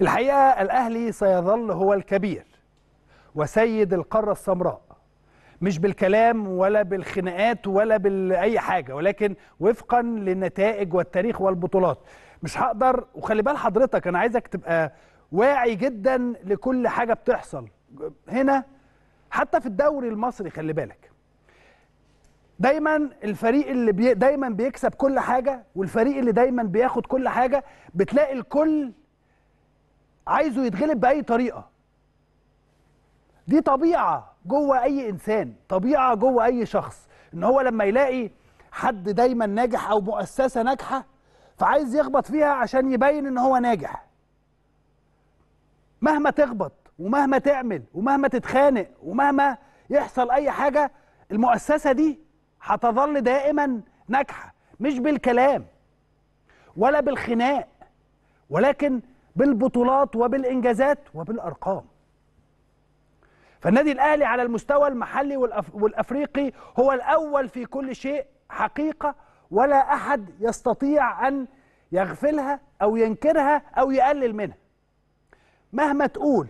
الحقيقة الأهلي سيظل هو الكبير وسيد القارة السمراء مش بالكلام ولا بالخناقات ولا بأي حاجة ولكن وفقا للنتائج والتاريخ والبطولات مش هقدر وخلي بال حضرتك أنا عايزك تبقى واعي جدا لكل حاجة بتحصل هنا حتى في الدوري المصري خلي بالك دايما الفريق اللي بي دايما بيكسب كل حاجه والفريق اللي دايما بياخد كل حاجه بتلاقي الكل عايزه يتغلب باي طريقه دي طبيعه جوه اي انسان طبيعه جوه اي شخص ان هو لما يلاقي حد دايما ناجح او مؤسسه ناجحه فعايز يخبط فيها عشان يبين ان هو ناجح مهما تخبط ومهما تعمل ومهما تتخانق ومهما يحصل اي حاجه المؤسسه دي هتظل دائما ناجحه مش بالكلام ولا بالخناق ولكن بالبطولات وبالإنجازات وبالأرقام فالنادي الأهلي على المستوى المحلي والأفريقي هو الأول في كل شيء حقيقة ولا أحد يستطيع أن يغفلها أو ينكرها أو يقلل منها مهما تقول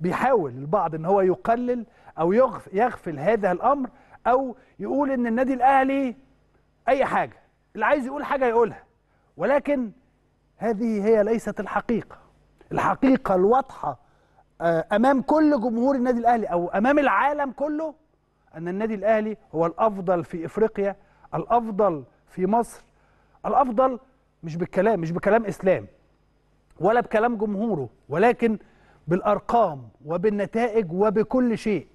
بيحاول البعض ان هو يقلل او يغفل هذا الامر او يقول ان النادي الاهلي اي حاجه اللي عايز يقول حاجه يقولها ولكن هذه هي ليست الحقيقه الحقيقه الواضحه آه، امام كل جمهور النادي الاهلي او امام العالم كله ان النادي الاهلي هو الافضل في افريقيا الافضل في مصر الافضل مش بالكلام مش بكلام اسلام ولا بكلام جمهوره ولكن بالارقام وبالنتائج وبكل شيء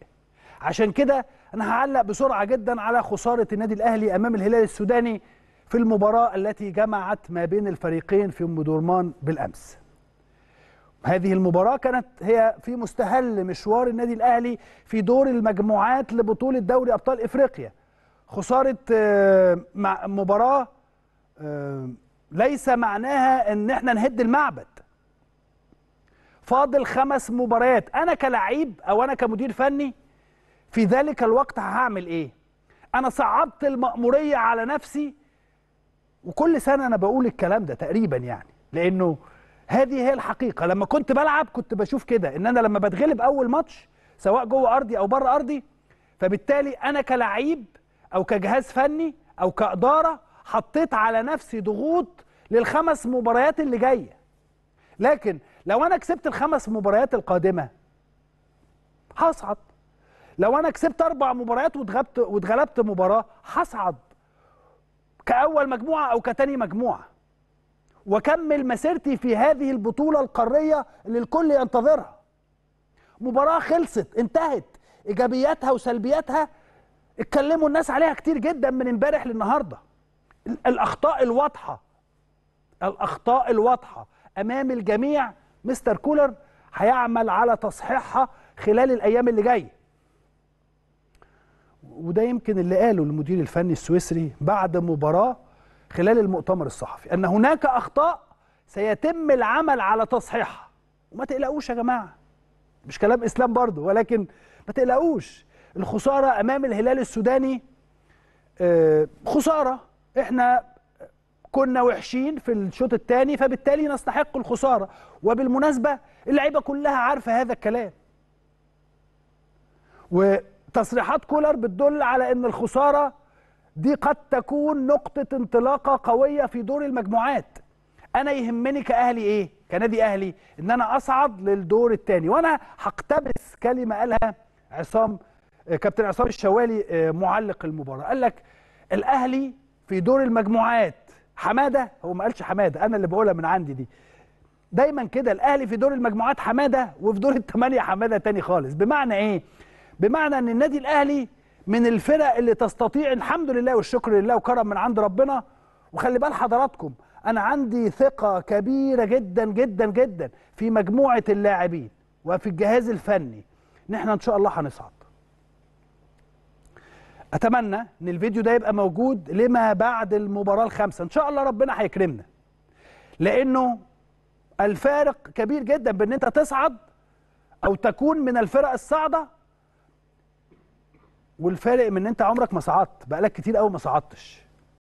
عشان كده انا هعلق بسرعه جدا على خساره النادي الاهلي امام الهلال السوداني في المباراه التي جمعت ما بين الفريقين في ام درمان بالامس هذه المباراة كانت هي في مستهل مشوار النادي الأهلي في دور المجموعات لبطولة دوري أبطال إفريقيا خسارة آه، مباراة آه، ليس معناها أن احنا نهد المعبد فاضل خمس مباريات أنا كلعيب أو أنا كمدير فني في ذلك الوقت هعمل إيه أنا صعبت المأمورية على نفسي وكل سنة أنا بقول الكلام ده تقريبا يعني لأنه هذه هي الحقيقه لما كنت بلعب كنت بشوف كده ان انا لما بتغلب اول ماتش سواء جوه ارضي او بره ارضي فبالتالي انا كلعيب او كجهاز فني او كاداره حطيت على نفسي ضغوط للخمس مباريات اللي جايه لكن لو انا كسبت الخمس مباريات القادمه هصعد لو انا كسبت اربع مباريات واتغلبت واتغلبت مباراه هصعد كاول مجموعه او كتاني مجموعه وكمل مسيرتي في هذه البطولة القارية اللي الكل ينتظرها مباراة خلصت انتهت إيجابياتها وسلبياتها اتكلموا الناس عليها كتير جدا من امبارح للنهاردة الأخطاء الواضحة الأخطاء الواضحة أمام الجميع مستر كولر هيعمل على تصحيحها خلال الأيام اللي جايه وده يمكن اللي قاله المدير الفني السويسري بعد مباراة خلال المؤتمر الصحفي ان هناك اخطاء سيتم العمل على تصحيحها وما تقلقوش يا جماعه مش كلام اسلام برضه ولكن ما تقلقوش الخساره امام الهلال السوداني آه، خساره احنا كنا وحشين في الشوط الثاني فبالتالي نستحق الخساره وبالمناسبه اللعيبه كلها عارفه هذا الكلام وتصريحات كولر بتدل على ان الخساره دي قد تكون نقطة انطلاقة قوية في دور المجموعات أنا يهمني كأهلي إيه؟ كنادي أهلي إن أنا أصعد للدور الثاني وأنا هقتبس كلمة قالها عصام آه، كابتن عصام الشوالي آه، معلق المباراة قال لك الأهلي في دور المجموعات حمادة هو ما قالش حمادة أنا اللي بقولها من عندي دي دايما كده الأهلي في دور المجموعات حمادة وفي دور الثمانية حمادة تاني خالص بمعنى إيه؟ بمعنى إن النادي الأهلي من الفرق اللي تستطيع الحمد لله والشكر لله وكرم من عند ربنا وخلي بال حضراتكم انا عندي ثقه كبيره جدا جدا جدا في مجموعه اللاعبين وفي الجهاز الفني ان احنا ان شاء الله هنصعد اتمنى ان الفيديو ده يبقى موجود لما بعد المباراه الخامسه ان شاء الله ربنا هيكرمنا لانه الفارق كبير جدا بان انت تصعد او تكون من الفرق الصاعده والفارق من ان انت عمرك ما صعدت بقالك كتير قوي ما صعدتش